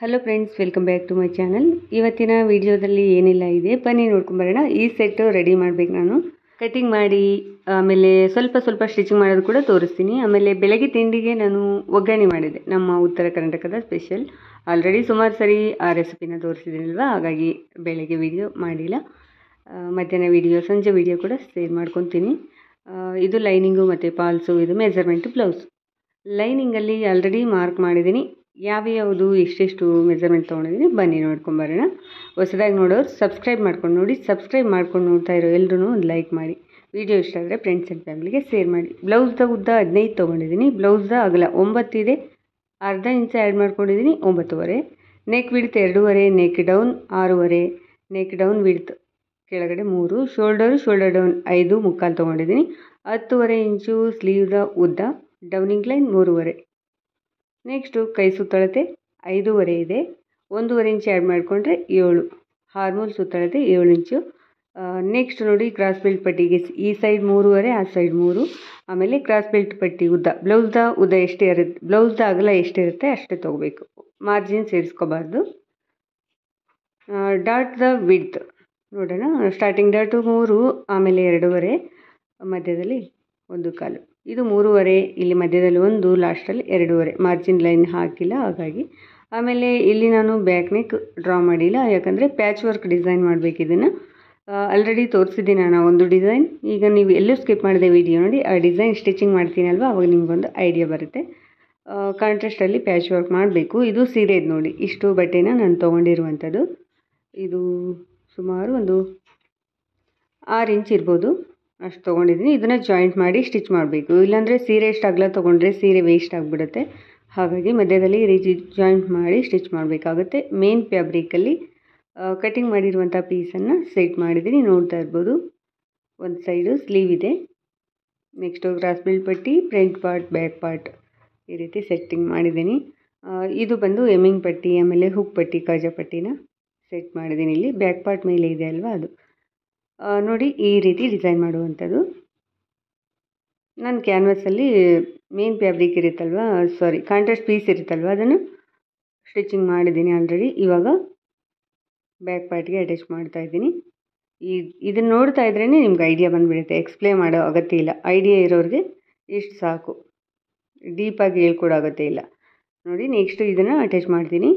hello friends welcome back to my channel ಇವತ್ತಿನ ವಿಡಿಯೋದಲ್ಲಿ ಏನೆಲ್ಲ ಇದೆ ಬನ್ನಿ ನೋಡ್ಕೊಂಬರೋಣ ಈ ಸೆಟ್ಟು ರೆಡಿ ಮಾಡಬೇಕು ನಾನು ಕಟಿಂಗ್ ಮಾಡಿ ಆಮೇಲೆ ಸ್ವಲ್ಪ ಸ್ವಲ್ಪ ಸ್ಟಿಚಿಂಗ್ ಮಾಡೋದು ಕೂಡ ತೋರಿಸ್ತೀನಿ ಆಮೇಲೆ ಬೆಳಗ್ಗೆ ತಿಂಡಿಗೆ ನಾನು ಒಗ್ಗರಣೆ ಮಾಡಿದೆ ನಮ್ಮ ಉತ್ತರ ಕರ್ನಾಟಕದ ಸ್ಪೆಷಲ್ ಆಲ್ರೆಡಿ ಸುಮಾರು ಸರಿ ಆ ರೆಸಿಪಿನ ಅಲ್ವಾ ಹಾಗಾಗಿ ಬೆಳಗ್ಗೆ ವಿಡಿಯೋ ಮಾಡಿಲ್ಲ ಮಧ್ಯಾಹ್ನ ವಿಡಿಯೋ ಸಂಜೆ ವಿಡಿಯೋ ಕೂಡ ಸೇರ್ ಮಾಡ್ಕೊತೀನಿ ಇದು ಲೈನಿಂಗು ಮತ್ತು ಪಾಲ್ಸು ಇದು ಮೆಜರ್ಮೆಂಟು ಬ್ಲೌಸ್ ಲೈನಿಂಗಲ್ಲಿ ಆಲ್ರೆಡಿ ಮಾರ್ಕ್ ಮಾಡಿದ್ದೀನಿ ಯಾವ್ಯಾವುದು ಎಷ್ಟೆಷ್ಟು ಮೆಜರ್ಮೆಂಟ್ ತೊಗೊಂಡಿದ್ದೀನಿ ಬನ್ನಿ ನೋಡ್ಕೊಂಬರೋಣ ಹೊಸದಾಗಿ ನೋಡೋರು ಸಬ್ಸ್ಕ್ರೈಬ್ ಮಾಡ್ಕೊಂಡು ನೋಡಿ ಸಬ್ಸ್ಕ್ರೈಬ್ ಮಾಡ್ಕೊಂಡು ನೋಡ್ತಾ ಇರೋ ಎಲ್ಲರೂ ಒಂದು ಲೈಕ್ ಮಾಡಿ ವಿಡಿಯೋ ಇಷ್ಟ ಆದರೆ ಫ್ರೆಂಡ್ಸ್ ಆ್ಯಂಡ್ ಫ್ಯಾಮಿಲಿಗೆ ಶೇರ್ ಮಾಡಿ ಬ್ಲೌಸ್ದ ಉದ್ದ ಹದಿನೈದು ತೊಗೊಂಡಿದ್ದೀನಿ ಬ್ಲೌಸ್ದ ಅಗಲ ಒಂಬತ್ತಿದೆ ಅರ್ಧ ಇಂಚ್ ಆ್ಯಡ್ ಮಾಡ್ಕೊಂಡಿದ್ದೀನಿ ಒಂಬತ್ತುವರೆ ನೆಕ್ ವಿಡ್ತ್ ಎರಡೂವರೆ ನೆಕ್ ಡೌನ್ ಆರೂವರೆ ನೆಕ್ ಡೌನ್ ವಿಡ್ತ್ ಕೆಳಗಡೆ ಮೂರು ಶೋಲ್ಡರು ಶೋಲ್ಡರ್ ಡೌನ್ ಐದು ಮುಕ್ಕಾಲು ತೊಗೊಂಡಿದ್ದೀನಿ ಹತ್ತುವರೆ ಇಂಚು ಸ್ಲೀವ್ದ ಉದ್ದ ಡೌನಿಂಗ್ ಲೈನ್ ಮೂರುವರೆ ನೆಕ್ಸ್ಟು ಕೈ ಸುತ್ತಳತೆ ಐದೂವರೆ ಇದೆ ಒಂದೂವರೆ ಇಂಚು ಆ್ಯಡ್ ಮಾಡಿಕೊಂಡ್ರೆ ಏಳು ಹಾರ್ಮೋಲ್ ಸುತ್ತಳತೆ ಏಳು ಇಂಚು ನೆಕ್ಸ್ಟ್ ನೋಡಿ ಕ್ರಾಸ್ ಬೆಲ್ಟ್ ಪಟ್ಟಿಗೆ ಈ ಸೈಡ್ ಮೂರುವರೆ ಆ ಸೈಡ್ ಮೂರು ಆಮೇಲೆ ಕ್ರಾಸ್ ಬೆಲ್ಟ್ ಪಟ್ಟಿ ಉದ್ದ ಬ್ಲೌಸ್ದ ಉದ್ದ ಎಷ್ಟೇ ಇರುತ್ತೆ ಬ್ಲೌಸ್ದ ಅಗಲ ಎಷ್ಟಿರುತ್ತೆ ಅಷ್ಟೇ ತೊಗೋಬೇಕು ಮಾರ್ಜಿನ್ ಸೇರಿಸ್ಕೋಬಾರ್ದು ದ ವಿಡ್ತ್ ನೋಡೋಣ ಸ್ಟಾರ್ಟಿಂಗ್ ಡಾಟು ಮೂರು ಆಮೇಲೆ ಎರಡೂವರೆ ಮಧ್ಯದಲ್ಲಿ ಒಂದು ಕಾಲು ಇದು ಮೂರುವರೆ ಇಲ್ಲಿ ಮಧ್ಯದಲ್ಲಿ ಒಂದು ಲಾಸ್ಟಲ್ಲಿ ಎರಡೂವರೆ ಮಾರ್ಜಿನ್ ಲೈನ್ ಹಾಕಿಲ್ಲ ಹಾಗಾಗಿ ಆಮೇಲೆ ಇಲ್ಲಿ ನಾನು ಬ್ಯಾಕ್ ನೆಕ್ ಡ್ರಾ ಮಾಡಿಲ್ಲ ಯಾಕಂದರೆ ಪ್ಯಾಚ್ ವರ್ಕ್ ಡಿಸೈನ್ ಮಾಡಬೇಕು ಇದನ್ನು ಆಲ್ರೆಡಿ ತೋರಿಸಿದ್ದೀನಿ ನಾನು ಒಂದು ಡಿಸೈನ್ ಈಗ ನೀವು ಎಲ್ಲೂ ಸ್ಕಿಪ್ ಮಾಡಿದೆ ವಿಡಿಯೋ ನೋಡಿ ಆ ಡಿಸೈನ್ ಸ್ಟಿಚಿಂಗ್ ಮಾಡ್ತೀನಲ್ವ ಅವಾಗ ನಿಮಗೊಂದು ಐಡಿಯಾ ಬರುತ್ತೆ ಕಾಂಟ್ರಾಸ್ಟಲ್ಲಿ ಪ್ಯಾಚ್ ವರ್ಕ್ ಮಾಡಬೇಕು ಇದು ಸೀರೆದು ನೋಡಿ ಇಷ್ಟು ಬಟ್ಟೆನ ನಾನು ತೊಗೊಂಡಿರುವಂಥದ್ದು ಇದು ಸುಮಾರು ಒಂದು ಆರು ಇಂಚ್ ಇರ್ಬೋದು ಅಷ್ಟು ತೊಗೊಂಡಿದ್ದೀನಿ ಇದನ್ನು ಜಾಯಿಂಟ್ ಮಾಡಿ ಸ್ಟಿಚ್ ಮಾಡಬೇಕು ಇಲ್ಲಾಂದರೆ ಸೀರೆ ಎಷ್ಟು ಅಗಲ ತೊಗೊಂಡ್ರೆ ಸೀರೆ ವೇಸ್ಟ್ ಆಗಿಬಿಡುತ್ತೆ ಹಾಗಾಗಿ ಮಧ್ಯದಲ್ಲಿ ಈ ರೀತಿ ಜಾಯಿಂಟ್ ಮಾಡಿ ಸ್ಟಿಚ್ ಮಾಡಬೇಕಾಗುತ್ತೆ ಮೇನ್ ಫ್ಯಾಬ್ರಿಕಲ್ಲಿ ಕಟ್ಟಿಂಗ್ ಮಾಡಿರುವಂಥ ಪೀಸನ್ನು ಸೆಟ್ ಮಾಡಿದ್ದೀನಿ ನೋಡ್ತಾ ಇರ್ಬೋದು ಒಂದು ಸೈಡು ಸ್ಲೀವ್ ಇದೆ ನೆಕ್ಸ್ಟು ಗ್ರಾಸ್ ಬಿಲ್ಡ್ ಪಟ್ಟಿ ಫ್ರಂಟ್ ಪಾರ್ಟ್ ಬ್ಯಾಕ್ ಪಾರ್ಟ್ ಈ ರೀತಿ ಸೆಟ್ಟಿಂಗ್ ಮಾಡಿದ್ದೀನಿ ಇದು ಬಂದು ಎಮ್ಮಿಂಗ್ ಪಟ್ಟಿ ಆಮೇಲೆ ಹುಕ್ ಪಟ್ಟಿ ಕಾಜಾ ಪಟ್ಟಿನ ಸೆಟ್ ಮಾಡಿದ್ದೀನಿ ಇಲ್ಲಿ ಬ್ಯಾಕ್ ಪಾರ್ಟ್ ಮೇಲೆ ಇದೆ ಅಲ್ವಾ ಅದು ನೋಡಿ ಈ ರೀತಿ ಡಿಸೈನ್ ಮಾಡುವಂಥದ್ದು ನಾನು ಕ್ಯಾನ್ವಸಲ್ಲಿ ಮೇನ್ ಫ್ಯಾಬ್ರಿಕ್ ಇರುತ್ತಲ್ವ ಸಾರಿ ಕಾಂಟ್ರಾಸ್ಟ್ ಪೀಸ್ ಇರುತ್ತಲ್ವ ಅದನ್ನು ಸ್ಟಿಚಿಂಗ್ ಮಾಡಿದ್ದೀನಿ ಆಲ್ರೆಡಿ ಇವಾಗ ಬ್ಯಾಕ್ ಪಾರ್ಟ್ಗೆ ಅಟ್ಯಾಚ್ ಮಾಡ್ತಾ ಇದ್ದೀನಿ ಈ ಇದನ್ನು ನೋಡ್ತಾ ಇದ್ರೇ ನಿಮ್ಗೆ ಐಡಿಯಾ ಬಂದುಬಿಡುತ್ತೆ ಎಕ್ಸ್ಪ್ಲೇನ್ ಮಾಡೋ ಅಗತ್ಯ ಇಲ್ಲ ಐಡಿಯಾ ಇರೋರಿಗೆ ಇಷ್ಟು ಸಾಕು ಡೀಪಾಗಿ ಹೇಳ್ಕೊಡೋ ಅಗತ್ಯ ಇಲ್ಲ ನೋಡಿ ನೆಕ್ಸ್ಟು ಇದನ್ನು ಅಟ್ಯಾಚ್ ಮಾಡ್ತೀನಿ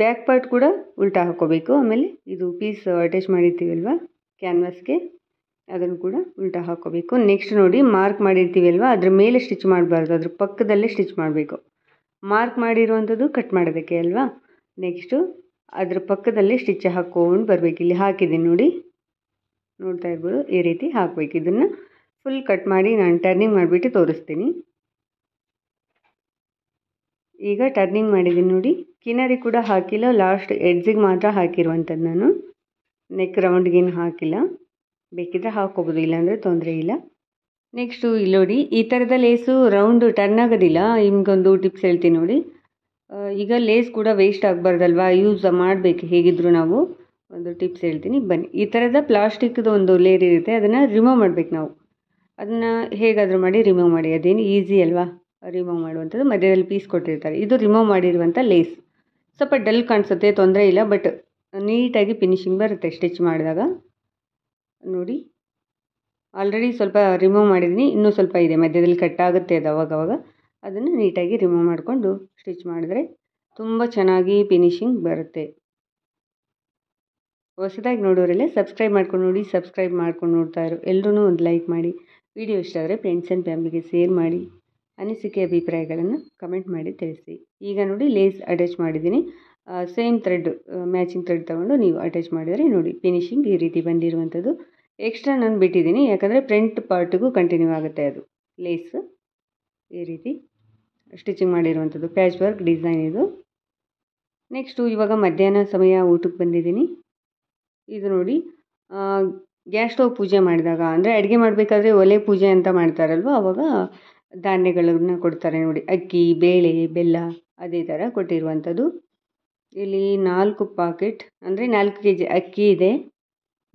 ಬ್ಯಾಕ್ ಪಾರ್ಟ್ ಕೂಡ ಉಲ್ಟಾ ಹಾಕ್ಕೋಬೇಕು ಆಮೇಲೆ ಇದು ಪೀಸ್ ಅಟ್ಯಾಚ್ ಮಾಡಿರ್ತೀವಲ್ವ ಕ್ಯಾನ್ವಾಸ್ಗೆ ಅದನ್ನು ಕೂಡ ಉಲ್ಟಾ ಹಾಕ್ಕೋಬೇಕು ನೆಕ್ಸ್ಟ್ ನೋಡಿ ಮಾರ್ಕ್ ಮಾಡಿರ್ತೀವಲ್ವ ಅದ್ರ ಮೇಲೆ ಸ್ಟಿಚ್ ಮಾಡಬಾರ್ದು ಅದ್ರ ಪಕ್ಕದಲ್ಲೇ ಸ್ಟಿಚ್ ಮಾಡಬೇಕು ಮಾರ್ಕ್ ಮಾಡಿರುವಂಥದ್ದು ಕಟ್ ಮಾಡೋದಕ್ಕೆ ಅಲ್ವಾ ನೆಕ್ಸ್ಟು ಅದ್ರ ಪಕ್ಕದಲ್ಲೇ ಸ್ಟಿಚ್ ಹಾಕ್ಕೊಂಡು ಬರಬೇಕು ಇಲ್ಲಿ ಹಾಕಿದ್ದೀನಿ ನೋಡಿ ನೋಡ್ತಾ ಇರ್ಬೋದು ಈ ರೀತಿ ಹಾಕಬೇಕು ಇದನ್ನು ಫುಲ್ ಕಟ್ ಮಾಡಿ ನಾನು ಟರ್ನಿಂಗ್ ಮಾಡಿಬಿಟ್ಟು ತೋರಿಸ್ತೀನಿ ಈಗ ಟರ್ನಿಂಗ್ ಮಾಡಿದ್ದೀನಿ ನೋಡಿ ಕಿನರಿ ಕೂಡ ಹಾಕಿಲ್ಲ ಲಾಸ್ಟ್ ಎಡ್ಜಿಗೆ ಮಾತ್ರ ಹಾಕಿರುವಂಥದ್ದು ನಾನು ನೆಕ್ ರೌಂಡ್ಗೇನು ಹಾಕಿಲ್ಲ ಬೇಕಿದ್ರೆ ಹಾಕೋಬೋದು ಇಲ್ಲಾಂದರೆ ತೊಂದರೆ ಇಲ್ಲ ನೆಕ್ಸ್ಟು ಇಲ್ಲಿ ನೋಡಿ ಈ ಥರದ ಲೇಸು ರೌಂಡು ಟರ್ನ್ ಆಗೋದಿಲ್ಲ ನಿಮ್ಗೊಂದು ಟಿಪ್ಸ್ ಹೇಳ್ತೀನಿ ನೋಡಿ ಈಗ ಲೇಸ್ ಕೂಡ ವೇಸ್ಟ್ ಆಗಬಾರ್ದಲ್ವಾ ಯೂಸ್ ಮಾಡಬೇಕು ಹೇಗಿದ್ರು ನಾವು ಒಂದು ಟಿಪ್ಸ್ ಹೇಳ್ತೀನಿ ಬನ್ನಿ ಈ ಥರದ ಪ್ಲಾಸ್ಟಿಕ್ದು ಒಂದು ಲೇರ್ ಇರುತ್ತೆ ಅದನ್ನು ರಿಮೂವ್ ಮಾಡಬೇಕು ನಾವು ಅದನ್ನು ಹೇಗಾದರೂ ಮಾಡಿ ರಿಮೂವ್ ಮಾಡಿ ಅದೇನು ಈಸಿ ಅಲ್ವಾ ರಿಮೂವ್ ಮಾಡುವಂಥದ್ದು ಮಧ್ಯದಲ್ಲಿ ಪೀಸ್ ಕೊಟ್ಟಿರ್ತಾರೆ ಇದು ರಿಮೂವ್ ಮಾಡಿರುವಂಥ ಲೇಸ್ ಸ್ವಲ್ಪ ಡಲ್ ಕಾಣಿಸುತ್ತೆ ತೊಂದರೆ ಇಲ್ಲ ಬಟ್ ನೀಟಾಗಿ ಫಿನಿಷಿಂಗ್ ಬರುತ್ತೆ ಸ್ಟಿಚ್ ಮಾಡಿದಾಗ ನೋಡಿ ಆಲ್ರೆಡಿ ಸ್ವಲ್ಪ ರಿಮೂವ್ ಮಾಡಿದ್ದೀನಿ ಇನ್ನೂ ಸ್ವಲ್ಪ ಇದೆ ಮಧ್ಯದಲ್ಲಿ ಕಟ್ ಆಗುತ್ತೆ ಅದು ಅವಾಗವಾಗ ಅದನ್ನು ನೀಟಾಗಿ ರಿಮೂವ್ ಮಾಡಿಕೊಂಡು ಸ್ಟಿಚ್ ಮಾಡಿದ್ರೆ ತುಂಬ ಚೆನ್ನಾಗಿ ಫಿನಿಶಿಂಗ್ ಬರುತ್ತೆ ಹೊಸದಾಗಿ ನೋಡೋರೆಲ್ಲ ಸಬ್ಸ್ಕ್ರೈಬ್ ಮಾಡ್ಕೊಂಡು ನೋಡಿ ಸಬ್ಸ್ಕ್ರೈಬ್ ಮಾಡ್ಕೊಂಡು ನೋಡ್ತಾ ಇರೋ ಎಲ್ಲರೂ ಒಂದು ಲೈಕ್ ಮಾಡಿ ವಿಡಿಯೋ ಇಷ್ಟ ಆದರೆ ಫ್ರೆಂಡ್ಸ್ ಆ್ಯಂಡ್ ಫ್ಯಾಮಿಲಿಗೆ ಶೇರ್ ಮಾಡಿ ಅನಿಸಿಕೆ ಅಭಿಪ್ರಾಯಗಳನ್ನು ಕಮೆಂಟ್ ಮಾಡಿ ತಿಳಿಸಿ ಈಗ ನೋಡಿ ಲೇಸ್ ಅಟ್ಯಾಚ್ ಮಾಡಿದ್ದೀನಿ ಸೇಮ್ ಥ್ರೆಡ್ ಮ್ಯಾಚಿಂಗ್ ಥ್ರೆಡ್ ತೊಗೊಂಡು ನೀವು ಅಟ್ಯಾಚ್ ಮಾಡಿದರೆ ನೋಡಿ ಫಿನಿಶಿಂಗ್ ಈ ರೀತಿ ಬಂದಿರುವಂಥದ್ದು ಎಕ್ಸ್ಟ್ರಾ ನಾನು ಬಿಟ್ಟಿದ್ದೀನಿ ಯಾಕಂದರೆ ಫ್ರಂಟ್ ಪಾರ್ಟಿಗೂ ಕಂಟಿನ್ಯೂ ಆಗುತ್ತೆ ಅದು ಲೇಸ್ ಈ ರೀತಿ ಸ್ಟಿಚಿಂಗ್ ಮಾಡಿರುವಂಥದ್ದು ಪ್ಯಾಚ್ ವರ್ಕ್ ಡಿಸೈನ್ ಇದು ನೆಕ್ಸ್ಟು ಇವಾಗ ಮಧ್ಯಾಹ್ನ ಸಮಯ ಊಟಕ್ಕೆ ಬಂದಿದ್ದೀನಿ ಇದು ನೋಡಿ ಗ್ಯಾಸ್ ಸ್ಟವ್ ಪೂಜೆ ಮಾಡಿದಾಗ ಅಂದರೆ ಅಡುಗೆ ಮಾಡಬೇಕಾದ್ರೆ ಒಲೆ ಪೂಜೆ ಅಂತ ಮಾಡ್ತಾರಲ್ವ ಅವಾಗ ಧಾನ್ಯಗಳನ್ನು ಕೊಡ್ತಾರೆ ನೋಡಿ ಅಕ್ಕಿ ಬೇಳೆ ಬೆಲ್ಲ ಅದೇ ಥರ ಕೊಟ್ಟಿರುವಂಥದ್ದು ಇಲ್ಲಿ ನಾಲ್ಕು ಪಾಕೆಟ್ ಅಂದರೆ ನಾಲ್ಕು ಕೆ ಜಿ ಅಕ್ಕಿ ಇದೆ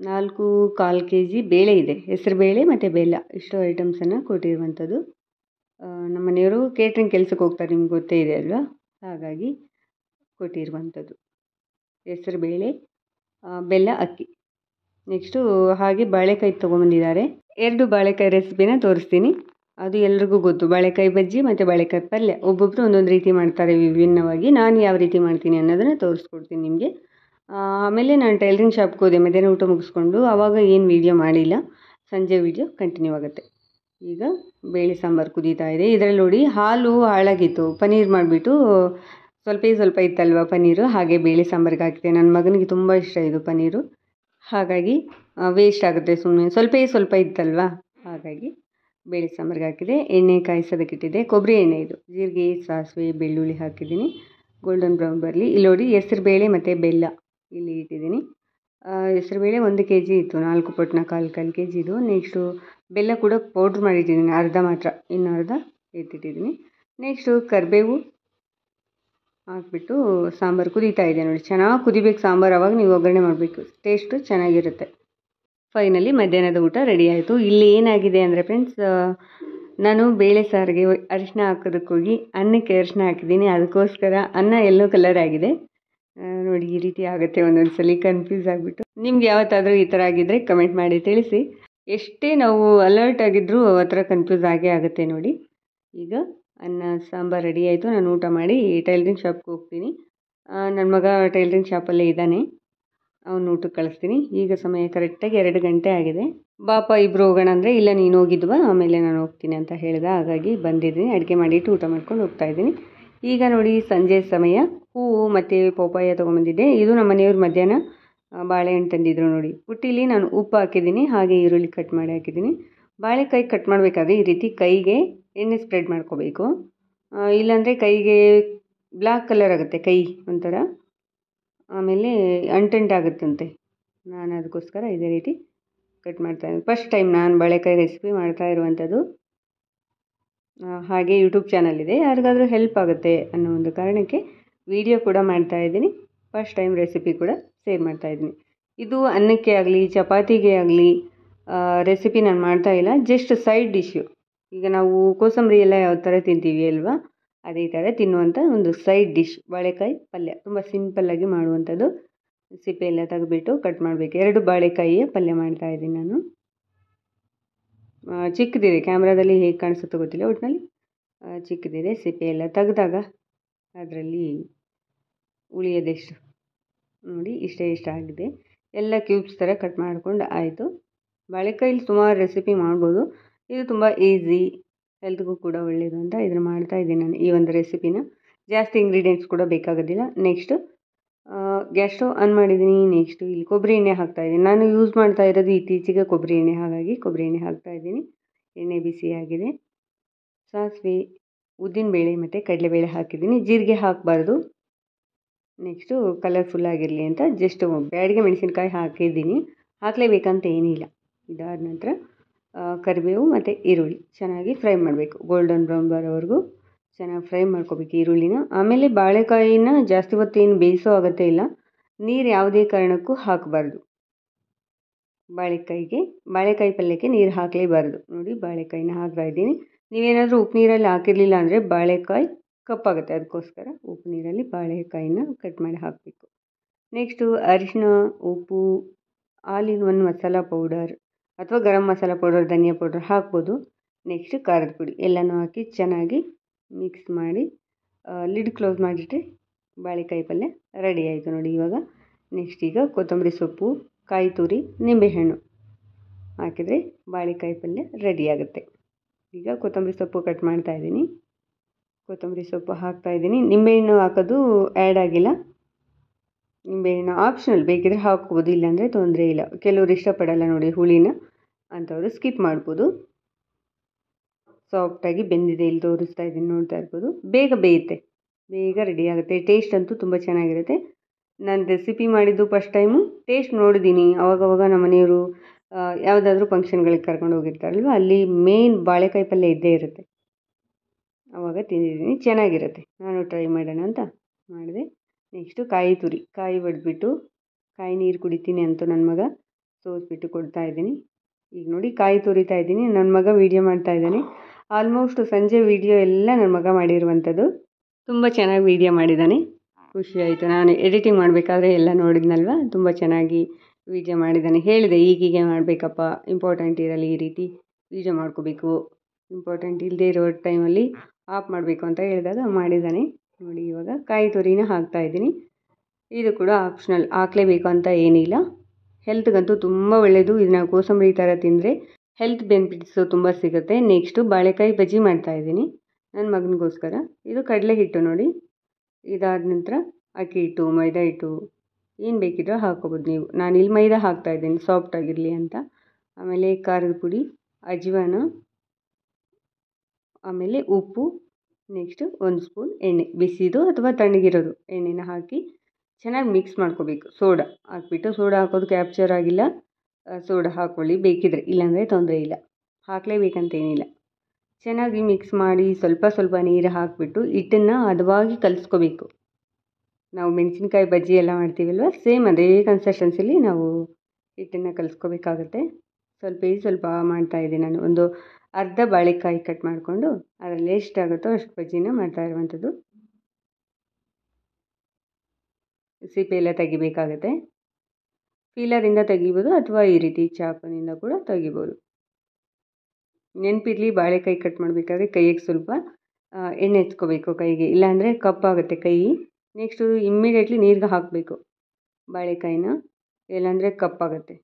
ನಾಲ್ಕು ಕಾಲು ಕೆ ಜಿ ಬೇಳೆ ಇದೆ ಹೆಸರು ಬೇಳೆ ಮತ್ತು ಬೆಲ್ಲ ಇಷ್ಟು ಐಟಮ್ಸನ್ನು ಕೊಟ್ಟಿರುವಂಥದ್ದು ನಮ್ಮ ಮನೆಯವರು ಕೇಟ್ರಿಂಗ್ ಕೆಲಸಕ್ಕೆ ಹೋಗ್ತಾರೆ ನಿಮ್ಗೆ ಗೊತ್ತೇ ಇದೆ ಅಲ್ವಾ ಹಾಗಾಗಿ ಕೊಟ್ಟಿರುವಂಥದ್ದು ಹೆಸರು ಬೇಳೆ ಬೆಲ್ಲ ಅಕ್ಕಿ ನೆಕ್ಸ್ಟು ಹಾಗೆ ಬಾಳೆಕಾಯಿ ತೊಗೊಂಬಂದಿದ್ದಾರೆ ಎರಡು ಬಾಳೆಕಾಯಿ ರೆಸಿಪಿನ ತೋರಿಸ್ತೀನಿ ಅದು ಎಲ್ರಿಗೂ ಗೊತ್ತು ಬಾಳೆಕಾಯಿ ಬಜ್ಜಿ ಮತ್ತು ಬಾಳೆಕಾಯಿ ಪಲ್ಯ ಒಬ್ಬೊಬ್ಬರು ಒಂದೊಂದು ರೀತಿ ಮಾಡ್ತಾರೆ ವಿಭಿನ್ನವಾಗಿ ನಾನು ಯಾವ ರೀತಿ ಮಾಡ್ತೀನಿ ಅನ್ನೋದನ್ನು ತೋರಿಸ್ಕೊಡ್ತೀನಿ ನಿಮಗೆ ಆಮೇಲೆ ನಾನು ಟೈಲರಿಂಗ್ ಶಾಪ್ಗೆ ಹೋದೆ ಮಧ್ಯಾಹ್ನ ಊಟ ಮುಗಿಸ್ಕೊಂಡು ಆವಾಗ ಏನು ವೀಡಿಯೋ ಮಾಡಿಲ್ಲ ಸಂಜೆ ವೀಡಿಯೋ ಕಂಟಿನ್ಯೂ ಆಗುತ್ತೆ ಈಗ ಬೇಳೆ ಸಾಂಬಾರು ಕುದೀತಾ ಇದೆ ಇದರಲ್ಲಿ ನೋಡಿ ಹಾಲು ಹಾಳಾಗಿತ್ತು ಪನ್ನೀರ್ ಮಾಡಿಬಿಟ್ಟು ಸ್ವಲ್ಪ ಸ್ವಲ್ಪ ಇತ್ತಲ್ವ ಪನೀರು ಹಾಗೆ ಬೇಳೆ ಸಾಂಬಾರಿಗೆ ಹಾಕಿದೆ ನನ್ನ ಮಗನಿಗೆ ತುಂಬ ಇಷ್ಟ ಇದು ಪನ್ನೀರು ಹಾಗಾಗಿ ವೇಸ್ಟ್ ಆಗುತ್ತೆ ಸುಮ್ಮನೆ ಸ್ವಲ್ಪ ಸ್ವಲ್ಪ ಇತ್ತಲ್ವ ಹಾಗಾಗಿ ಬೇಳೆ ಸಾಂಬಾರಿಗೆ ಹಾಕಿದೆ ಎಣ್ಣೆ ಇಟ್ಟಿದ್ದೆ ಕೊಬ್ಬರಿ ಎಣ್ಣೆ ಇದು ಜೀರಿಗೆ ಸಾಸಿವೆ ಬೆಳ್ಳುಳ್ಳಿ ಹಾಕಿದ್ದೀನಿ ಗೋಲ್ಡನ್ ಬ್ರೌನ್ ಬರಲಿ ಇಲ್ಲಿ ನೋಡಿ ಬೇಳೆ ಮತ್ತು ಬೆಲ್ಲ ಇಲ್ಲಿ ಇಟ್ಟಿದ್ದೀನಿ ಬೇಳೆ ಒಂದು ಕೆ ಜಿ ಇತ್ತು ನಾಲ್ಕು ಪೊಟ್ನ ಕಾಲು ಕಾಲು ಕೆ ಜಿ ಇದು ನೆಕ್ಸ್ಟು ಬೆಲ್ಲ ಕೂಡ ಪೌಡ್ರ್ ಮಾಡಿಟ್ಟಿದ್ದೀನಿ ಅರ್ಧ ಮಾತ್ರ ಇನ್ನು ಅರ್ಧ ಎತ್ತಿಟ್ಟಿದ್ದೀನಿ ನೆಕ್ಸ್ಟು ಕರಿಬೇವು ಹಾಕ್ಬಿಟ್ಟು ಸಾಂಬಾರು ಕುದೀತಾ ಇದೆ ನೋಡಿ ಚೆನ್ನಾಗಿ ಕುದಿಬೇಕು ಸಾಂಬಾರು ಅವಾಗ ನೀವು ಒಗ್ಗರಣೆ ಮಾಡಬೇಕು ಟೇಸ್ಟು ಚೆನ್ನಾಗಿರುತ್ತೆ ಫೈನಲಿ ಮಧ್ಯಾಹ್ನದ ಊಟ ರೆಡಿ ಆಯಿತು ಇಲ್ಲಿ ಏನಾಗಿದೆ ಅಂದರೆ ಫ್ರೆಂಡ್ಸ್ ನಾನು ಬೇಳೆ ಸಾರಿಗೆ ಅರಿಶಿನ ಹಾಕೋದಕ್ಕೋಗಿ ಅನ್ನಕ್ಕೆ ಅರಿಶಿನ ಹಾಕಿದ್ದೀನಿ ಅದಕ್ಕೋಸ್ಕರ ಅನ್ನ ಎಲ್ಲೋ ಕಲರ್ ಆಗಿದೆ ನೋಡಿ ಈ ರೀತಿ ಆಗುತ್ತೆ ಒಂದೊಂದು ಸಲ ಕನ್ಫ್ಯೂಸ್ ಆಗಿಬಿಟ್ಟು ನಿಮ್ಗೆ ಯಾವತ್ತಾದರೂ ಈ ಥರ ಆಗಿದ್ದರೆ ಕಮೆಂಟ್ ಮಾಡಿ ತಿಳಿಸಿ ಎಷ್ಟೇ ನಾವು ಅಲರ್ಟ್ ಆಗಿದ್ದರೂ ಆ ಥರ ಕನ್ಫ್ಯೂಸ್ ಆಗೇ ಆಗುತ್ತೆ ನೋಡಿ ಈಗ ಅನ್ನ ಸಾಂಬಾರು ರೆಡಿ ಆಯಿತು ನಾನು ಊಟ ಮಾಡಿ ಟೈಲ್ರಿಂಗ್ ಶಾಪ್ಗೆ ಹೋಗ್ತೀನಿ ನನ್ನ ಮಗ ಟೈಲ್ರಿಂಗ್ ಶಾಪಲ್ಲೇ ಇದ್ದಾನೆ ಅವ್ನು ಊಟಕ್ಕೆ ಕಳಿಸ್ತೀನಿ ಈಗ ಸಮಯ ಕರೆಕ್ಟಾಗಿ ಎರಡು ಗಂಟೆ ಆಗಿದೆ ಬಾಪ ಇಬ್ಬರು ಹೋಗೋಣ ಅಂದರೆ ಇಲ್ಲ ನೀನು ಹೋಗಿದ್ವಾ ಆಮೇಲೆ ನಾನು ಹೋಗ್ತೀನಿ ಅಂತ ಹೇಳಿದೆ ಹಾಗಾಗಿ ಬಂದಿದ್ದೀನಿ ಅಡುಗೆ ಮಾಡಿಟ್ಟು ಊಟ ಮಾಡ್ಕೊಂಡು ಹೋಗ್ತಾ ಇದ್ದೀನಿ ಈಗ ನೋಡಿ ಸಂಜೆ ಸಮಯ ಹೂವು ಮತ್ತು ಪೋಪಾಯ ತೊಗೊಂಬಂದಿದ್ದೆ ಇದು ನಮ್ಮ ಮನೆಯವ್ರ ಮಧ್ಯಾಹ್ನ ಬಾಳೆಹಣ್ಣು ತಂದಿದ್ರು ನೋಡಿ ಪುಟ್ಟಿಲಿ ನಾನು ಉಪ್ಪು ಹಾಕಿದ್ದೀನಿ ಹಾಗೆ ಈರುಳ್ಳಿ ಕಟ್ ಮಾಡಿ ಹಾಕಿದ್ದೀನಿ ಬಾಳೆಕಾಯಿ ಕಟ್ ಮಾಡಬೇಕಾದ್ರೆ ಈ ರೀತಿ ಕೈಗೆ ಎಣ್ಣೆ ಸ್ಪ್ರೆಡ್ ಮಾಡ್ಕೋಬೇಕು ಇಲ್ಲಾಂದರೆ ಕೈಗೆ ಬ್ಲ್ಯಾಕ್ ಕಲರ್ ಆಗುತ್ತೆ ಕೈ ಒಂಥರ ಆಮೇಲೆ ಅಂಟಂಟಾಗುತ್ತಂತೆ ನಾನು ಅದಕ್ಕೋಸ್ಕರ ಇದೇ ರೀತಿ ಕಟ್ ಮಾಡ್ತಾ ಫಸ್ಟ್ ಟೈಮ್ ನಾನು ಬಾಳೆಕಾಯಿ ರೆಸಿಪಿ ಮಾಡ್ತಾ ಇರುವಂಥದ್ದು ಹಾಗೆ ಯೂಟ್ಯೂಬ್ ಚಾನಲ್ ಇದೆ ಯಾರಿಗಾದರೂ ಹೆಲ್ಪ್ ಆಗುತ್ತೆ ಅನ್ನೋ ಒಂದು ಕಾರಣಕ್ಕೆ ವಿಡಿಯೋ ಕೂಡ ಮಾಡ್ತಾ ಇದ್ದೀನಿ ಫಸ್ಟ್ ಟೈಮ್ ರೆಸಿಪಿ ಕೂಡ ಶೇರ್ ಮಾಡ್ತಾ ಇದ್ದೀನಿ ಇದು ಅನ್ನಕ್ಕೆ ಆಗಲಿ ಚಪಾತಿಗೆ ಆಗಲಿ ರೆಸಿಪಿ ನಾನು ಮಾಡ್ತಾ ಇಲ್ಲ ಜಸ್ಟ್ ಸೈಡ್ ಡಿಶ್ಯು ಈಗ ನಾವು ಕೋಸಂಬರಿ ಎಲ್ಲ ಯಾವ ಥರ ತಿಂತೀವಿ ಅಲ್ವಾ ಅದೇ ಥರ ತಿನ್ನುವಂಥ ಒಂದು ಸೈಡ್ ಡಿಶ್ ಬಾಳೆಕಾಯಿ ಪಲ್ಯ ತುಂಬ ಸಿಂಪಲ್ಲಾಗಿ ಮಾಡುವಂಥದ್ದು ಸಿಪ್ಪೆ ಎಲ್ಲ ತೆಗೆದ್ಬಿಟ್ಟು ಕಟ್ ಮಾಡಬೇಕು ಎರಡು ಬಾಳೆಕಾಯಿಯ ಪಲ್ಯ ಮಾಡ್ತಾ ಇದ್ದೀನಿ ನಾನು ಚಿಕ್ಕದಿದೆ ಕ್ಯಾಮ್ರಾದಲ್ಲಿ ಹೇಗೆ ಕಾಣಿಸುತ್ತೋ ಗೊತ್ತಿಲ್ಲ ಒಟ್ಟಿನಲ್ಲಿ ಚಿಕ್ಕದಿದೆ ಸಿಪ್ಪೆ ಎಲ್ಲ ತೆಗೆದಾಗ ಅದರಲ್ಲಿ ಉಳಿಯೋದೆಷ್ಟು ನೋಡಿ ಇಷ್ಟೇ ಇಷ್ಟ ಆಗಿದೆ ಎಲ್ಲ ಕ್ಯೂಬ್ಸ್ ಥರ ಕಟ್ ಮಾಡಿಕೊಂಡು ಆಯಿತು ಬಾಳೆಕಾಯಿಲಿ ಸುಮಾರು ರೆಸಿಪಿ ಮಾಡ್ಬೋದು ಇದು ತುಂಬ ಈಸಿ ಹೆಲ್ತ್ಗೂ ಕೂಡ ಒಳ್ಳೆಯದು ಅಂತ ಇದನ್ನು ಮಾಡ್ತಾ ಇದ್ದೀನಿ ನಾನು ಈ ಒಂದು ರೆಸಿಪಿನ ಜಾಸ್ತಿ ಇಂಗ್ರೀಡಿಯೆಂಟ್ಸ್ ಕೂಡ ಬೇಕಾಗೋದಿಲ್ಲ ನೆಕ್ಸ್ಟು ಗ್ಯಾಸ್ ಸ್ಟವ್ ಆನ್ ಮಾಡಿದ್ದೀನಿ ನೆಕ್ಸ್ಟು ಇಲ್ಲಿ ಕೊಬ್ಬರಿ ಎಣ್ಣೆ ಇದ್ದೀನಿ ನಾನು ಯೂಸ್ ಮಾಡ್ತಾ ಇರೋದು ಇತ್ತೀಚೆಗೆ ಕೊಬ್ಬರಿ ಎಣ್ಣೆ ಹಾಗಾಗಿ ಕೊಬ್ಬರಿ ಎಣ್ಣೆ ಹಾಕ್ತಾ ಇದ್ದೀನಿ ಎಣ್ಣೆ ಬಿಸಿ ಆಗಿದೆ ಸಾಸಿವೆ ಉದ್ದಿನಬೇಳೆ ಮತ್ತು ಕಡಲೆಬೇಳೆ ಹಾಕಿದ್ದೀನಿ ಜೀರಿಗೆ ಹಾಕಬಾರ್ದು ನೆಕ್ಸ್ಟು ಕಲರ್ಫುಲ್ ಆಗಿರಲಿ ಅಂತ ಜಸ್ಟ್ ಬ್ಯಾಡಿಗೆ ಮೆಣಸಿನ್ಕಾಯಿ ಹಾಕಿದ್ದೀನಿ ಹಾಕಲೇಬೇಕಂತ ಏನಿಲ್ಲ ಇದಾದ ನಂತರ ಕರಿಬೇವು ಮತ್ತು ಈರುಳ್ಳಿ ಚೆನ್ನಾಗಿ ಫ್ರೈ ಮಾಡಬೇಕು ಗೋಲ್ಡನ್ ಬ್ರೌನ್ ಬರೋವರೆಗೂ ಚೆನ್ನಾಗಿ ಫ್ರೈ ಮಾಡ್ಕೋಬೇಕು ಈರುಳ್ಳಿನ ಆಮೇಲೆ ಬಾಳೆಕಾಯಿನ ಜಾಸ್ತಿ ಹೊತ್ತೇನು ಬೇಯಿಸೋ ಆಗತ್ತೆ ಇಲ್ಲ ನೀರು ಯಾವುದೇ ಕಾರಣಕ್ಕೂ ಹಾಕಬಾರ್ದು ಬಾಳೆಕಾಯಿಗೆ ಬಾಳೆಕಾಯಿ ಪಲ್ಯಕ್ಕೆ ನೀರು ಹಾಕಲೇಬಾರ್ದು ನೋಡಿ ಬಾಳೆಕಾಯಿನ ಹಾಕ್ತಾ ಇದ್ದೀನಿ ನೀವೇನಾದರೂ ಉಪ್ಪು ನೀರಲ್ಲಿ ಹಾಕಿರಲಿಲ್ಲ ಅಂದರೆ ಬಾಳೆಕಾಯಿ ಕಪ್ಪಾಗುತ್ತೆ ಅದಕ್ಕೋಸ್ಕರ ಉಪ್ಪು ನೀರಲ್ಲಿ ಬಾಳೆಕಾಯಿನ ಕಟ್ ಮಾಡಿ ಹಾಕಬೇಕು ನೆಕ್ಸ್ಟು ಅರಿಶಿನ ಉಪ್ಪು ಆಲ್ ಒಂದು ಮಸಾಲ ಪೌಡರ್ ಅಥವಾ ಗರಂ ಮಸಾಲ ಪೌಡರ್ ಧನಿಯಾ ಪೌಡರ್ ಹಾಕ್ಬೋದು ನೆಕ್ಸ್ಟ್ ಖಾರದ ಪುಡಿ ಎಲ್ಲನೂ ಹಾಕಿ ಚೆನ್ನಾಗಿ ಮಿಕ್ಸ್ ಮಾಡಿ ಲಿಡ್ ಕ್ಲೋಸ್ ಮಾಡಿಟ್ಟರೆ ಬಾಳೆಕಾಯಿ ಪಲ್ಯ ರೆಡಿ ಆಯಿತು ನೋಡಿ ಇವಾಗ ನೆಕ್ಸ್ಟ್ ಈಗ ಕೊತ್ತಂಬರಿ ಸೊಪ್ಪು ಕಾಯಿ ತುರಿ ನಿಂಬೆಹಣ್ಣು ಹಾಕಿದರೆ ಬಾಳೆಕಾಯಿ ಪಲ್ಯ ರೆಡಿ ಆಗುತ್ತೆ ಈಗ ಕೊತ್ತಂಬರಿ ಸೊಪ್ಪು ಕಟ್ ಮಾಡ್ತಾಯಿದ್ದೀನಿ ಕೊತ್ತಂಬರಿ ಸೊಪ್ಪು ಹಾಕ್ತಾಯಿದ್ದೀನಿ ನಿಂಬೆಹಣ್ಣು ಹಾಕೋದು ಆ್ಯಡ್ ಆಗಿಲ್ಲ ಬೇಣ ಆಪ್ಷನಲ್ ಬೇಕಿದ್ರೆ ಹಾಕ್ಬೋದು ಇಲ್ಲಾಂದರೆ ತೊಂದರೆ ಇಲ್ಲ ಕೆಲವರು ಇಷ್ಟಪಡಲ್ಲ ನೋಡಿ ಹುಳಿನ ಅಂಥವ್ರು ಸ್ಕಿಪ್ ಮಾಡ್ಬೋದು ಸಾಫ್ಟಾಗಿ ಬೆಂದಿದೆ ಇಲ್ಲಿ ತೋರಿಸ್ತಾ ಇದ್ದೀನಿ ನೋಡ್ತಾ ಇರ್ಬೋದು ಬೇಗ ಬೇಯುತ್ತೆ ಬೇಗ ರೆಡಿ ಆಗುತ್ತೆ ಟೇಸ್ಟ್ ಅಂತೂ ತುಂಬ ಚೆನ್ನಾಗಿರುತ್ತೆ ನಾನು ರೆಸಿಪಿ ಮಾಡಿದ್ದು ಫಸ್ಟ್ ಟೈಮು ಟೇಸ್ಟ್ ನೋಡಿದ್ದೀನಿ ಅವಾಗವಾಗ ನಮ್ಮ ಮನೆಯವರು ಯಾವುದಾದ್ರೂ ಫಂಕ್ಷನ್ಗಳಿಗೆ ಕರ್ಕೊಂಡು ಹೋಗಿರ್ತಾರಲ್ವ ಅಲ್ಲಿ ಮೇನ್ ಬಾಳೆಕಾಯಿ ಪಲ್ಯ ಇದ್ದೇ ಇರುತ್ತೆ ಆವಾಗ ತಿಂದಿದ್ದೀನಿ ಚೆನ್ನಾಗಿರುತ್ತೆ ನಾನು ಟ್ರೈ ಮಾಡೋಣ ಅಂತ ಮಾಡಿದೆ ನೆಕ್ಸ್ಟು ಕಾಯಿ ತುರಿ ಕಾಯಿ ಒಡೆದ್ಬಿಟ್ಟು ಕಾಯಿ ನೀರು ಕುಡಿತೀನಿ ಅಂತ ನನ್ನ ಮಗ ಕೊಡ್ತಾ ಕೊಡ್ತಾಯಿದ್ದೀನಿ ಈಗ ನೋಡಿ ಕಾಯಿ ತುರಿತಾ ಇದ್ದೀನಿ ನನ್ನ ಮಗ ವೀಡಿಯೋ ಇದ್ದಾನೆ ಆಲ್ಮೋಸ್ಟ್ ಸಂಜೆ ವೀಡಿಯೋ ಎಲ್ಲ ನನ್ನ ಮಗ ಮಾಡಿರುವಂಥದ್ದು ತುಂಬ ಚೆನ್ನಾಗಿ ವೀಡಿಯೋ ಮಾಡಿದ್ದಾನೆ ಖುಷಿ ಆಯಿತು ನಾನು ಎಡಿಟಿಂಗ್ ಮಾಡಬೇಕಾದ್ರೆ ಎಲ್ಲ ನೋಡಿದ್ನಲ್ವ ತುಂಬ ಚೆನ್ನಾಗಿ ವೀಡಿಯೋ ಮಾಡಿದ್ದಾನೆ ಹೇಳಿದೆ ಈಗೀಗೆ ಮಾಡಬೇಕಪ್ಪ ಇಂಪಾರ್ಟೆಂಟ್ ಇರಲಿ ಈ ರೀತಿ ವೀಡಿಯೋ ಮಾಡ್ಕೋಬೇಕು ಇಂಪಾರ್ಟೆಂಟ್ ಇಲ್ಲದೇ ಇರೋ ಟೈಮಲ್ಲಿ ಆಫ್ ಮಾಡಬೇಕು ಅಂತ ಹೇಳಿದಾಗ ಮಾಡಿದ್ದಾನೆ ನೋಡಿ ಇವಾಗ ಕಾಯಿ ತುರಿನ ಇದ್ದೀನಿ ಇದು ಕೂಡ ಆಪ್ಷನಲ್ ಹಾಕ್ಲೇಬೇಕು ಅಂತ ಏನಿಲ್ಲ ಹೆಲ್ತ್ಗಂತೂ ತುಂಬ ಒಳ್ಳೆಯದು ಇದನ್ನ ಕೋಸಂಬರಿ ಥರ ತಿಂದರೆ ಹೆಲ್ತ್ ಬೆನಿಫಿಟ್ಸು ತುಂಬ ಸಿಗುತ್ತೆ ನೆಕ್ಸ್ಟು ಬಾಳೆಕಾಯಿ ಬಜ್ಜಿ ಇದ್ದೀನಿ ನನ್ನ ಮಗನಿಗೋಸ್ಕರ ಇದು ಕಡಲೆ ಹಿಟ್ಟು ನೋಡಿ ಇದಾದ ನಂತರ ಅಕ್ಕಿ ಹಿಟ್ಟು ಮೈದಾ ಹಿಟ್ಟು ಏನು ಬೇಕಿದ್ರೂ ಹಾಕೋಬೋದು ನೀವು ನಾನು ಇಲ್ಲಿ ಮೈದಾ ಹಾಕ್ತಾ ಸಾಫ್ಟ್ ಆಗಿರಲಿ ಅಂತ ಆಮೇಲೆ ಖಾರದ ಪುಡಿ ಅಜ್ವಾನ ಆಮೇಲೆ ಉಪ್ಪು ನೆಕ್ಸ್ಟು ಒಂದು ಸ್ಪೂನ್ ಎಣ್ಣೆ ಬಿಸಿದು ಅಥವಾ ತಣ್ಣಗಿರೋದು ಎಣ್ಣೆನ ಹಾಕಿ ಚೆನ್ನಾಗಿ ಮಿಕ್ಸ್ ಮಾಡ್ಕೋಬೇಕು ಸೋಡಾ ಹಾಕ್ಬಿಟ್ಟು ಸೋಡಾ ಹಾಕೋದು ಕ್ಯಾಪ್ಚರ್ ಆಗಿಲ್ಲ ಸೋಡಾ ಹಾಕ್ಕೊಳ್ಳಿ ಬೇಕಿದ್ರೆ ಇಲ್ಲಾಂದರೆ ತೊಂದರೆ ಇಲ್ಲ ಹಾಕಲೇಬೇಕಂತೇನಿಲ್ಲ ಚೆನ್ನಾಗಿ ಮಿಕ್ಸ್ ಮಾಡಿ ಸ್ವಲ್ಪ ಸ್ವಲ್ಪ ನೀರು ಹಾಕಿಬಿಟ್ಟು ಹಿಟ್ಟನ್ನು ಹದವಾಗಿ ಕಲಿಸ್ಕೋಬೇಕು ನಾವು ಮೆಣಸಿನ್ಕಾಯಿ ಬಜ್ಜಿ ಎಲ್ಲ ಮಾಡ್ತೀವಲ್ವ ಸೇಮ್ ಅದೇ ಕನ್ಸಿಸ್ಟೆನ್ಸಿಲಿ ನಾವು ಹಿಟ್ಟನ್ನು ಕಲಿಸ್ಕೋಬೇಕಾಗತ್ತೆ ಸ್ವಲ್ಪ ಸ್ವಲ್ಪ ಇದ್ದೀನಿ ನಾನು ಒಂದು ಅರ್ಧ ಬಾಳೆಕಾಯಿ ಕಟ್ ಮಾಡಿಕೊಂಡು ಅದರಲ್ಲಿ ಎಷ್ಟಾಗುತ್ತೋ ಅಷ್ಟು ಬಜ್ಜಿನ ಮಾಡ್ತಾ ಇರುವಂಥದ್ದು ಸಿಪ್ಪೆ ಎಲ್ಲ ತೆಗಿಬೇಕಾಗತ್ತೆ ಫೀಲರಿಂದ ತೆಗಿಬೋದು ಅಥವಾ ಈ ರೀತಿ ಚಾಪನಿಂದ ಕೂಡ ತೆಗಿಬೋದು ನೆನಪಿರಲಿ ಬಾಳೆಕಾಯಿ ಕಟ್ ಮಾಡಬೇಕಾದ್ರೆ ಕೈಗೆ ಸ್ವಲ್ಪ ಎಣ್ಣೆ ಹಚ್ಕೋಬೇಕು ಕೈಗೆ ಇಲ್ಲಾಂದರೆ ಕಪ್ಪಾಗುತ್ತೆ ಕೈ ನೆಕ್ಸ್ಟು ಇಮ್ಮಿಡಿಯೇಟ್ಲಿ ನೀರಿಗೆ ಹಾಕಬೇಕು ಬಾಳೆಕಾಯಿನ ಇಲ್ಲಾಂದರೆ ಕಪ್ಪಾಗುತ್ತೆ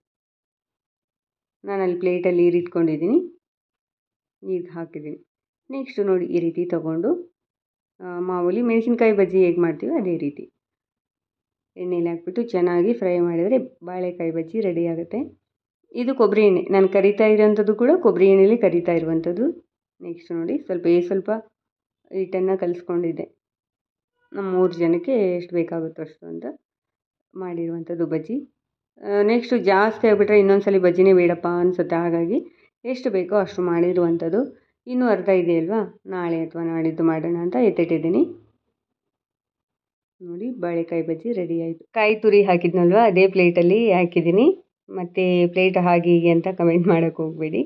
ನಾನು ಅಲ್ಲಿ ಪ್ಲೇಟಲ್ಲಿ ಈರಿಟ್ಕೊಂಡಿದ್ದೀನಿ ನೀರು ಹಾಕಿದ್ದೀನಿ ನೆಕ್ಸ್ಟು ನೋಡಿ ಈ ರೀತಿ ತೊಗೊಂಡು ಮಾಮೂಲಿ ಮೆಣಸಿನ್ಕಾಯಿ ಬಜ್ಜಿ ಹೇಗೆ ಮಾಡ್ತೀವಿ ಅದೇ ರೀತಿ ಎಣ್ಣೆಯಲ್ಲಿ ಹಾಕ್ಬಿಟ್ಟು ಚೆನ್ನಾಗಿ ಫ್ರೈ ಮಾಡಿದರೆ ಬಾಳೆಕಾಯಿ ಬಜ್ಜಿ ರೆಡಿ ಆಗುತ್ತೆ ಇದು ಕೊಬ್ಬರಿ ಎಣ್ಣೆ ನಾನು ಕರಿತಾ ಇರೋಂಥದ್ದು ಕೂಡ ಕೊಬ್ಬರಿ ಎಣ್ಣೆಲಿ ಕರಿತಾ ಇರುವಂಥದ್ದು ನೆಕ್ಸ್ಟ್ ನೋಡಿ ಸ್ವಲ್ಪ ಈ ಸ್ವಲ್ಪ ಹಿಟ್ಟನ್ನು ಕಲಿಸ್ಕೊಂಡಿದ್ದೆ ನಮ್ಮ ಮೂರು ಜನಕ್ಕೆ ಎಷ್ಟು ಬೇಕಾಗುತ್ತೋ ಅಷ್ಟು ಅಂತ ಮಾಡಿರುವಂಥದ್ದು ಬಜ್ಜಿ ನೆಕ್ಸ್ಟು ಜಾಸ್ತಿ ಆಗಿಬಿಟ್ರೆ ಇನ್ನೊಂದು ಸಲ ಬಜ್ಜಿನೇ ಬೇಡಪ್ಪ ಅನಿಸುತ್ತೆ ಹಾಗಾಗಿ ಎಷ್ಟು ಬೇಕೋ ಅಷ್ಟು ಮಾಡಿರುವಂಥದ್ದು ಇನ್ನೂ ಅರ್ಧ ಇದೆಯಲ್ವಾ ನಾಳೆ ಅಥವಾ ನಾಡಿದ್ದು ಮಾಡೋಣ ಅಂತ ಎತ್ತಿಟ್ಟಿದ್ದೀನಿ ನೋಡಿ ಬಾಳೆಕಾಯಿ ಬಜ್ಜಿ ರೆಡಿ ಆಯಿತು ಕಾಯಿ ತುರಿ ಹಾಕಿದ್ನಲ್ವ ಅದೇ ಪ್ಲೇಟಲ್ಲಿ ಹಾಕಿದ್ದೀನಿ ಮತ್ತು ಪ್ಲೇಟ್ ಹಾಗೆ ಹೀಗೆ ಅಂತ ಕಮೆಂಟ್ ಮಾಡೋಕ್ಕೆ ಹೋಗಬೇಡಿ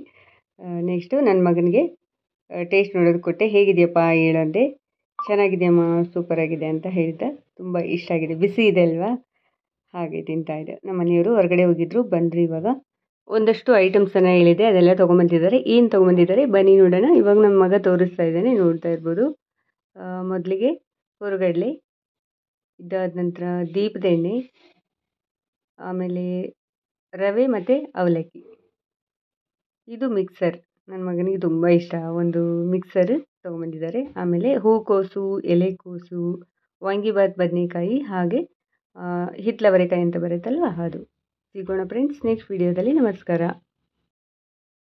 ನೆಕ್ಸ್ಟು ನನ್ನ ಮಗನಿಗೆ ಟೇಸ್ಟ್ ನೋಡೋದು ಕೊಟ್ಟೆ ಹೇಗಿದೆಯಪ್ಪ ಹೇಳಂದೆ ಚೆನ್ನಾಗಿದೆಯಮ್ಮ ಸೂಪರಾಗಿದೆ ಅಂತ ಹೇಳ್ತಾ ತುಂಬ ಇಷ್ಟ ಆಗಿದೆ ಬಿಸಿ ಇದೆ ಅಲ್ವಾ ಹಾಗೆ ತಿಂತಾ ಇದೆ ನಮ್ಮ ಮನೆಯವರು ಹೊರಗಡೆ ಹೋಗಿದ್ರು ಬಂದರು ಇವಾಗ ಒಂದಷ್ಟು ಐಟಮ್ಸನ್ನು ಹೇಳಿದೆ ಅದೆಲ್ಲ ತೊಗೊಂಬಂದಿದ್ದಾರೆ ಏನು ತೊಗೊಂಬಂದಿದ್ದಾರೆ ಬನ್ನಿ ನೋಡೋಣ ಇವಾಗ ನಮ್ಮ ಮಗ ತೋರಿಸ್ತಾ ಇದ್ದಾನೆ ನೋಡ್ತಾ ಇರ್ಬೋದು ಮೊದಲಿಗೆ ಹೊರಗಡಲೆ ಇದಾದ ನಂತರ ದೀಪದ ಎಣ್ಣೆ ಆಮೇಲೆ ರವೆ ಮತ್ತು ಅವಲಕ್ಕಿ ಇದು ಮಿಕ್ಸರ್ ನನ್ನ ಮಗನಿಗೆ ತುಂಬ ಇಷ್ಟ ಒಂದು ಮಿಕ್ಸರ್ ತೊಗೊಂಬಂದಿದ್ದಾರೆ ಆಮೇಲೆ ಹೂಕೋಸು ಎಲೆಕೋಸು ವಾಂಗಿಬಾತ್ ಬದನೇಕಾಯಿ ಹಾಗೆ ಹಿತ್ತಲವರೆಕಾಯಿ ಅಂತ ಬರುತ್ತಲ್ವ ಅದು ಸಿಗೋಣ ಫ್ರೆಂಡ್ಸ್ ನೆಕ್ಸ್ಟ್ ವಿಡಿಯೋದಲ್ಲಿ ನಮಸ್ಕಾರ